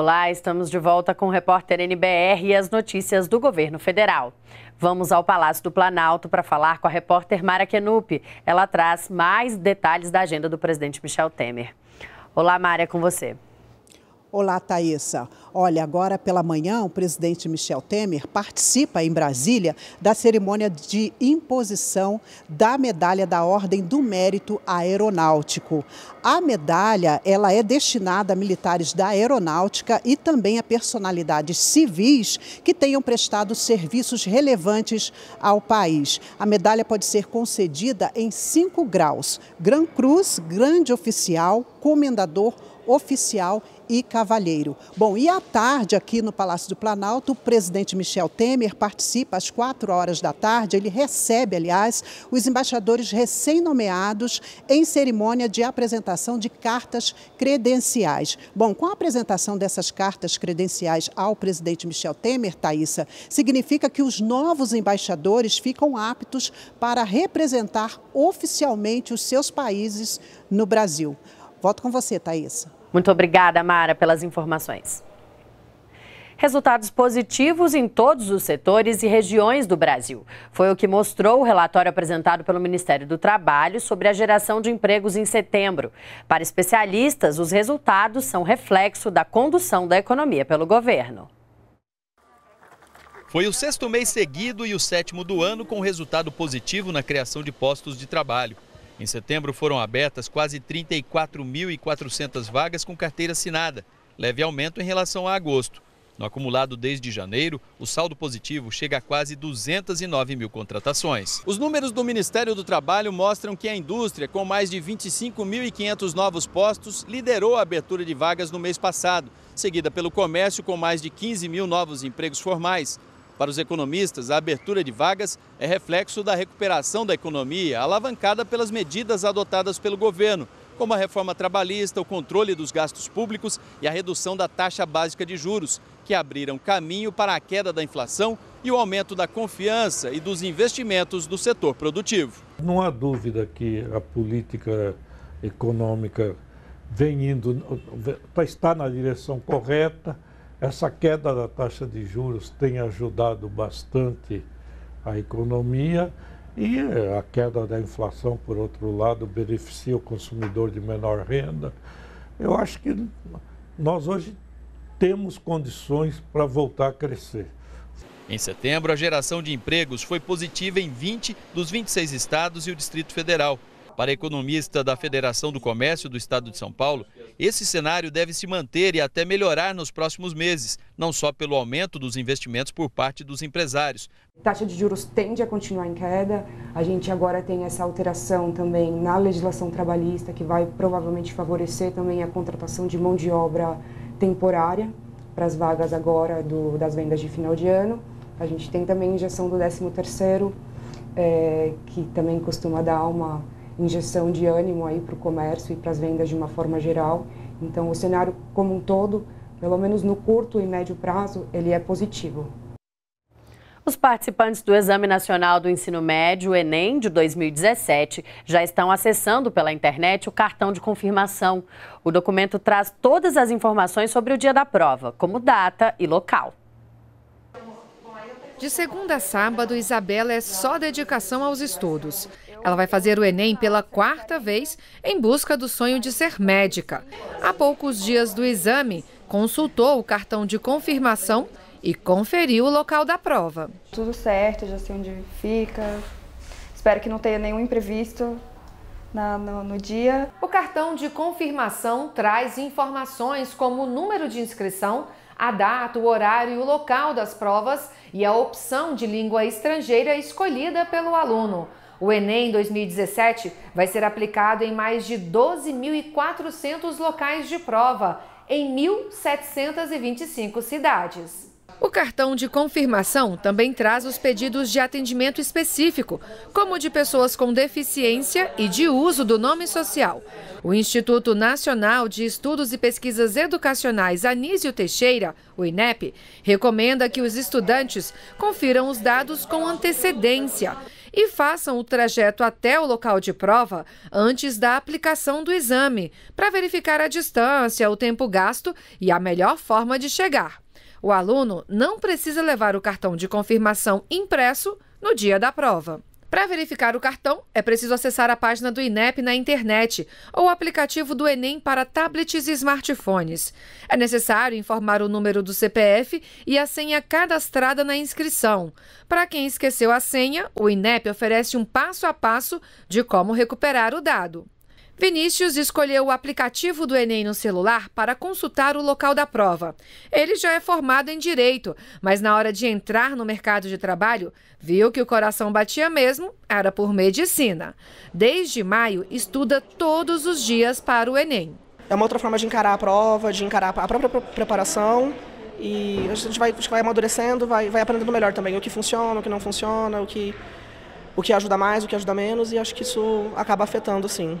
Olá, estamos de volta com o repórter NBR e as notícias do governo federal. Vamos ao Palácio do Planalto para falar com a repórter Mara Kenup. Ela traz mais detalhes da agenda do presidente Michel Temer. Olá, Mara, é com você. Olá, Thaisa. Olha, agora pela manhã, o presidente Michel Temer participa em Brasília da cerimônia de imposição da medalha da Ordem do Mérito Aeronáutico. A medalha, ela é destinada a militares da aeronáutica e também a personalidades civis que tenham prestado serviços relevantes ao país. A medalha pode ser concedida em cinco graus: Gran Cruz, Grande Oficial, Comendador Oficial e e Cavalheiro. Bom, e à tarde, aqui no Palácio do Planalto, o presidente Michel Temer participa às quatro horas da tarde. Ele recebe, aliás, os embaixadores recém-nomeados em cerimônia de apresentação de cartas credenciais. Bom, com a apresentação dessas cartas credenciais ao presidente Michel Temer, Thaisa, significa que os novos embaixadores ficam aptos para representar oficialmente os seus países no Brasil. Volto com você, Thaisa. Muito obrigada, Mara, pelas informações. Resultados positivos em todos os setores e regiões do Brasil. Foi o que mostrou o relatório apresentado pelo Ministério do Trabalho sobre a geração de empregos em setembro. Para especialistas, os resultados são reflexo da condução da economia pelo governo. Foi o sexto mês seguido e o sétimo do ano com resultado positivo na criação de postos de trabalho. Em setembro foram abertas quase 34.400 vagas com carteira assinada, leve aumento em relação a agosto. No acumulado desde janeiro, o saldo positivo chega a quase 209 mil contratações. Os números do Ministério do Trabalho mostram que a indústria, com mais de 25.500 novos postos, liderou a abertura de vagas no mês passado, seguida pelo comércio, com mais de 15 mil novos empregos formais. Para os economistas, a abertura de vagas é reflexo da recuperação da economia, alavancada pelas medidas adotadas pelo governo, como a reforma trabalhista, o controle dos gastos públicos e a redução da taxa básica de juros, que abriram caminho para a queda da inflação e o aumento da confiança e dos investimentos do setor produtivo. Não há dúvida que a política econômica vem indo, está na direção correta, essa queda da taxa de juros tem ajudado bastante a economia e a queda da inflação, por outro lado, beneficia o consumidor de menor renda. Eu acho que nós hoje temos condições para voltar a crescer. Em setembro, a geração de empregos foi positiva em 20 dos 26 estados e o Distrito Federal. Para a economista da Federação do Comércio do Estado de São Paulo, esse cenário deve se manter e até melhorar nos próximos meses, não só pelo aumento dos investimentos por parte dos empresários. A taxa de juros tende a continuar em queda. A gente agora tem essa alteração também na legislação trabalhista, que vai provavelmente favorecer também a contratação de mão de obra temporária para as vagas agora do, das vendas de final de ano. A gente tem também a injeção do 13º, é, eh, que também costuma dar uma injeção de ânimo aí para o comércio e para as vendas de uma forma geral. Então, o cenário como um todo, pelo menos no curto e médio prazo, ele é positivo. Os participantes do Exame Nacional do Ensino Médio, Enem, de 2017, já estão acessando pela internet o cartão de confirmação. O documento traz todas as informações sobre o dia da prova, como data e local. De segunda a sábado, Isabela é só dedicação aos estudos. Ela vai fazer o Enem pela quarta vez em busca do sonho de ser médica. Há poucos dias do exame, consultou o cartão de confirmação e conferiu o local da prova. Tudo certo, já sei onde fica. Espero que não tenha nenhum imprevisto. Na, no, no, dia. O cartão de confirmação traz informações como o número de inscrição, a data, o horário e o local das provas e a opção de língua estrangeira escolhida pelo aluno. O Enem 2017 vai ser aplicado em mais de 12.400 locais de prova, em 1.725 cidades. O cartão de confirmação também traz os pedidos de atendimento específico, como de pessoas com deficiência e de uso do nome social. O Instituto Nacional de Estudos e Pesquisas Educacionais Anísio Teixeira, o INEP, recomenda que os estudantes confiram os dados com antecedência e façam o trajeto até o local de prova antes da aplicação do exame, para verificar a distância, o tempo gasto e a melhor forma de chegar. O aluno não precisa levar o cartão de confirmação impresso no dia da prova. Para verificar o cartão, é preciso acessar a página do INEP na internet ou o aplicativo do Enem para tablets e smartphones. É necessário informar o número do CPF e a senha cadastrada na inscrição. Para quem esqueceu a senha, o INEP oferece um passo a passo de como recuperar o dado. Vinícius escolheu o aplicativo do Enem no celular para consultar o local da prova. Ele já é formado em direito, mas na hora de entrar no mercado de trabalho, viu que o coração batia mesmo era por medicina. Desde maio, estuda todos os dias para o Enem. É uma outra forma de encarar a prova, de encarar a própria preparação. E a gente vai, vai amadurecendo, vai, vai aprendendo melhor também o que funciona, o que não funciona, o que, o que ajuda mais, o que ajuda menos, e acho que isso acaba afetando, sim.